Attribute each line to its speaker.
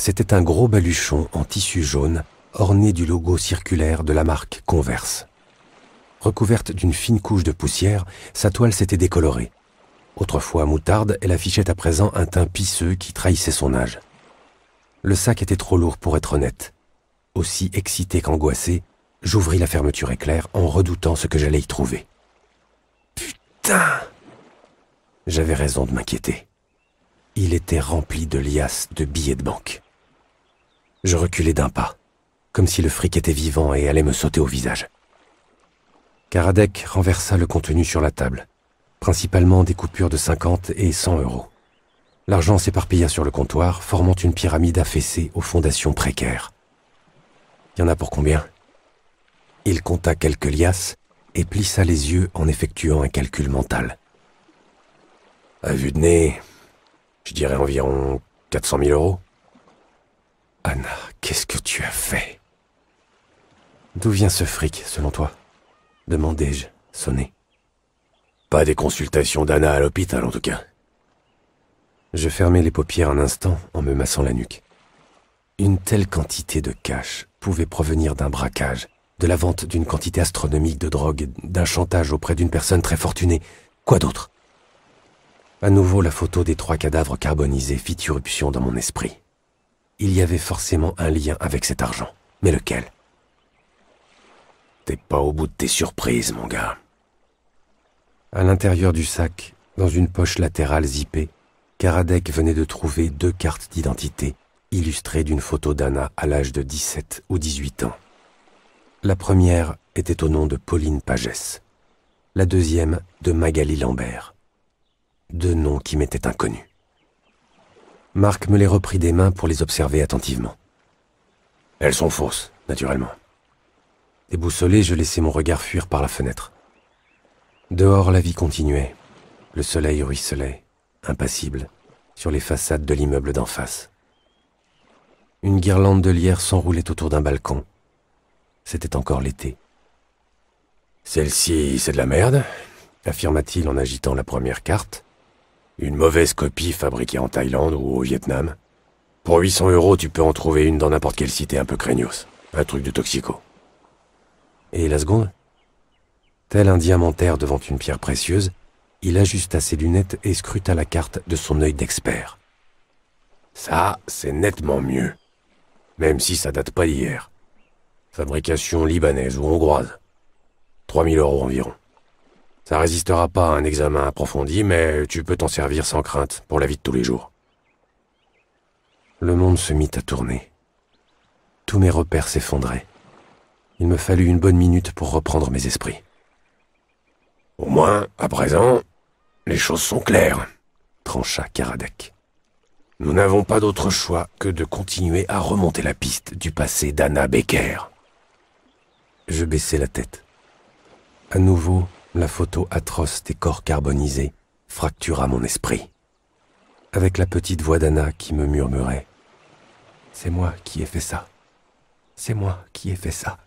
Speaker 1: C'était un gros baluchon en tissu jaune orné du logo circulaire de la marque Converse. Recouverte d'une fine couche de poussière, sa toile s'était décolorée. Autrefois moutarde, elle affichait à présent un teint pisseux qui trahissait son âge. Le sac était trop lourd pour être honnête. Aussi excité qu'angoissé, j'ouvris la fermeture éclair en redoutant ce que j'allais y trouver. Putain J'avais raison de m'inquiéter. Il était rempli de liasses de billets de banque. Je reculai d'un pas, comme si le fric était vivant et allait me sauter au visage. Karadec renversa le contenu sur la table, principalement des coupures de 50 et 100 euros. L'argent s'éparpilla sur le comptoir, formant une pyramide affaissée aux fondations précaires. Y en a pour combien Il compta quelques liasses et plissa les yeux en effectuant un calcul mental. À vue de nez, je dirais environ 400 000 euros. Anna, qu'est-ce que tu as fait D'où vient ce fric, selon toi Demandai-je, sonné. Pas des consultations d'Anna à l'hôpital, en tout cas. Je fermai les paupières un instant en me massant la nuque. Une telle quantité de cash pouvait provenir d'un braquage, de la vente d'une quantité astronomique de drogue, d'un chantage auprès d'une personne très fortunée. Quoi d'autre À nouveau, la photo des trois cadavres carbonisés fit irruption dans mon esprit il y avait forcément un lien avec cet argent. Mais lequel T'es pas au bout de tes surprises, mon gars. À l'intérieur du sac, dans une poche latérale zippée, Karadek venait de trouver deux cartes d'identité, illustrées d'une photo d'Anna à l'âge de 17 ou 18 ans. La première était au nom de Pauline Pagès, la deuxième de Magali Lambert. Deux noms qui m'étaient inconnus. Marc me les reprit des mains pour les observer attentivement. Elles sont fausses, naturellement. Déboussolé, je laissai mon regard fuir par la fenêtre. Dehors, la vie continuait. Le soleil ruisselait, impassible, sur les façades de l'immeuble d'en face. Une guirlande de lierre s'enroulait autour d'un balcon. C'était encore l'été. Celle-ci, c'est de la merde, affirma-t-il en agitant la première carte. Une mauvaise copie fabriquée en Thaïlande ou au Vietnam. Pour 800 euros, tu peux en trouver une dans n'importe quelle cité un peu craignos. Un truc de toxico. Et la seconde Tel un diamantaire devant une pierre précieuse, il ajusta ses lunettes et scruta la carte de son œil d'expert. Ça, c'est nettement mieux. Même si ça date pas d'hier. Fabrication libanaise ou hongroise. 3000 euros environ. Ça résistera pas à un examen approfondi, mais tu peux t'en servir sans crainte pour la vie de tous les jours. Le monde se mit à tourner. Tous mes repères s'effondraient. Il me fallut une bonne minute pour reprendre mes esprits. Au moins, à présent, les choses sont claires, trancha Karadec. Nous n'avons pas d'autre choix que de continuer à remonter la piste du passé d'Anna Becker. Je baissai la tête. À nouveau, la photo atroce des corps carbonisés fractura mon esprit. Avec la petite voix d'Anna qui me murmurait ⁇ C'est moi qui ai fait ça C'est moi qui ai fait ça !⁇